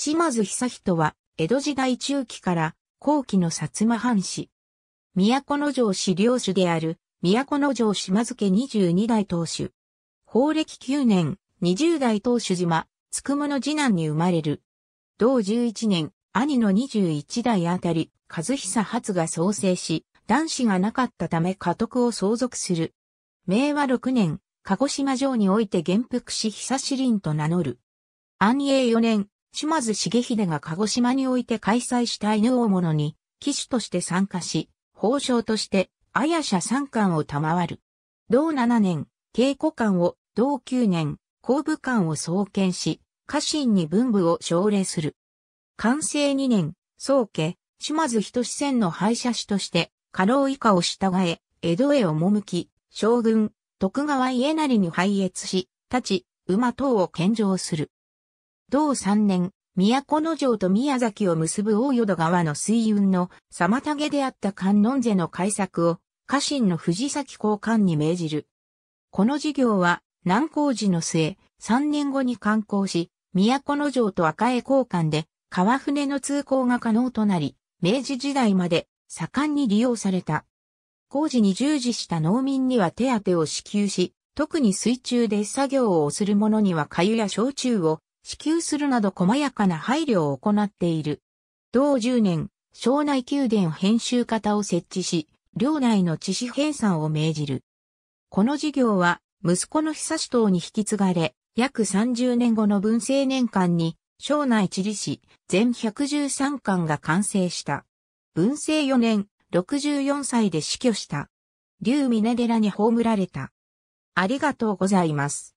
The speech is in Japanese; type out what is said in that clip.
島津久人は、江戸時代中期から後期の薩摩藩士。都城市領主である、都城島津家22代当主。法暦9年、20代当主島、つくもの次男に生まれる。同11年、兄の21代あたり、和久初が創生し、男子がなかったため家督を相続する。明和6年、鹿児島城において元服し久志林と名乗る。安永4年、島津重秀が鹿児島において開催した犬大物に、騎手として参加し、褒章として、綾社三冠を賜る。同七年、稽古館を、同九年、公部館を創建し、家臣に文部を奨励する。完成二年、宗家、島津仁仙の廃車師として、家老以下を従え、江戸へ赴き、将軍、徳川家成に拝謁し、立ち、馬等を献上する。同3年、都城と宮崎を結ぶ大淀川の水運の妨げであった観音瀬の開作を家臣の藤崎交換に命じる。この事業は南高寺の末、3年後に観光し、都城と赤江交換で川船の通行が可能となり、明治時代まで盛んに利用された。工事に従事した農民には手当を支給し、特に水中で作業をする者には粥や焼酎を支給するなど細やかな配慮を行っている。同10年、省内宮殿編集型を設置し、領内の知事編纂を命じる。この事業は、息子の久志党に引き継がれ、約30年後の文政年間に、省内知事史、全113巻が完成した。文政4年、64歳で死去した。竜峰寺に葬られた。ありがとうございます。